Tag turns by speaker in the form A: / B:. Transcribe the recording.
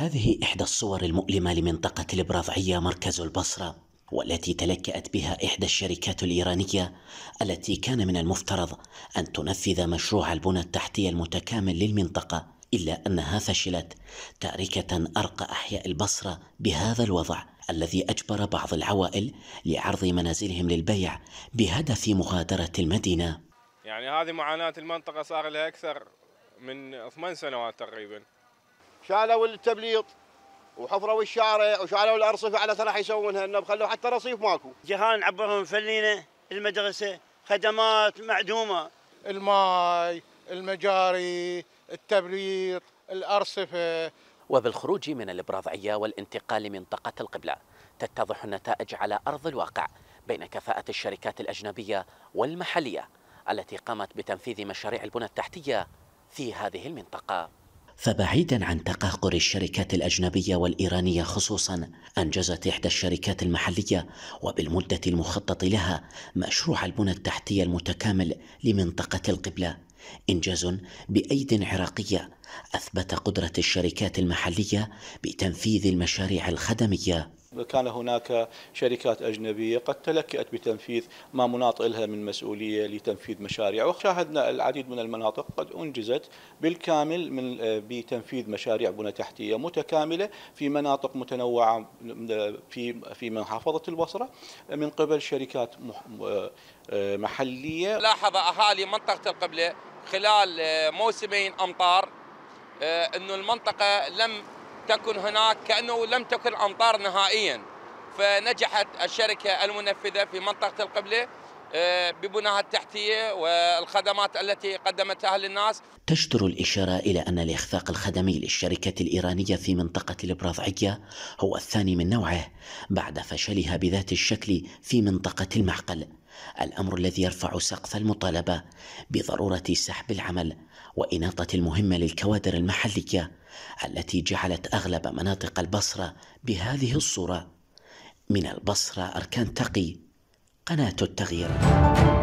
A: هذه إحدى الصور المؤلمة لمنطقة البراضعية مركز البصرة والتي تلكأت بها إحدى الشركات الإيرانية التي كان من المفترض أن تنفذ مشروع البنى التحتية المتكامل للمنطقة إلا أنها فشلت تاركة أرقى أحياء البصرة بهذا الوضع الذي أجبر بعض العوائل لعرض منازلهم للبيع بهدف مغادرة المدينة
B: يعني هذه معاناة المنطقة صار لها أكثر من 8 سنوات تقريباً شالوا التبليط وحفروا الشارع وشالوا الارصفه على راح يسوونها انه خلوا حتى رصيف ماكو. جهال عبرهم فلينا المدرسه خدمات معدومه. الماي، المجاري، التبليط،
A: الارصفه. وبالخروج من الابراضعيه والانتقال لمنطقه القبله تتضح النتائج على ارض الواقع بين كفاءه الشركات الاجنبيه والمحليه التي قامت بتنفيذ مشاريع البنى التحتيه في هذه المنطقه. فبعيدا عن تقهقر الشركات الأجنبية والإيرانية خصوصا أنجزت إحدى الشركات المحلية وبالمدة المخطط لها مشروع البنى التحتية المتكامل لمنطقة القبلة إنجاز بأيد عراقية أثبت قدرة الشركات المحلية بتنفيذ المشاريع الخدمية
C: كان هناك شركات أجنبية قد تلكأت بتنفيذ ما مناط لها من مسؤولية لتنفيذ مشاريع وشاهدنا العديد من المناطق قد أنجزت بالكامل من بتنفيذ مشاريع بنى تحتية متكاملة في مناطق متنوعة في في محافظة البصرة من قبل شركات محلية
B: لاحظ أهالي منطقة القبلة خلال آه، موسمين أمطار آه، أنه المنطقة لم تكن هناك كأنه لم تكن أمطار نهائيا فنجحت الشركة المنفذة في منطقة القبلة آه، ببناها التحتية والخدمات التي قدمتها للناس
A: تجدر الإشارة إلى أن الإخفاق الخدمي للشركة الإيرانية في منطقة البراضعية هو الثاني من نوعه بعد فشلها بذات الشكل في منطقة المعقل الامر الذي يرفع سقف المطالبه بضروره سحب العمل واناطه المهمه للكوادر المحليه التي جعلت اغلب مناطق البصره بهذه الصوره من البصره اركان تقي قناه التغيير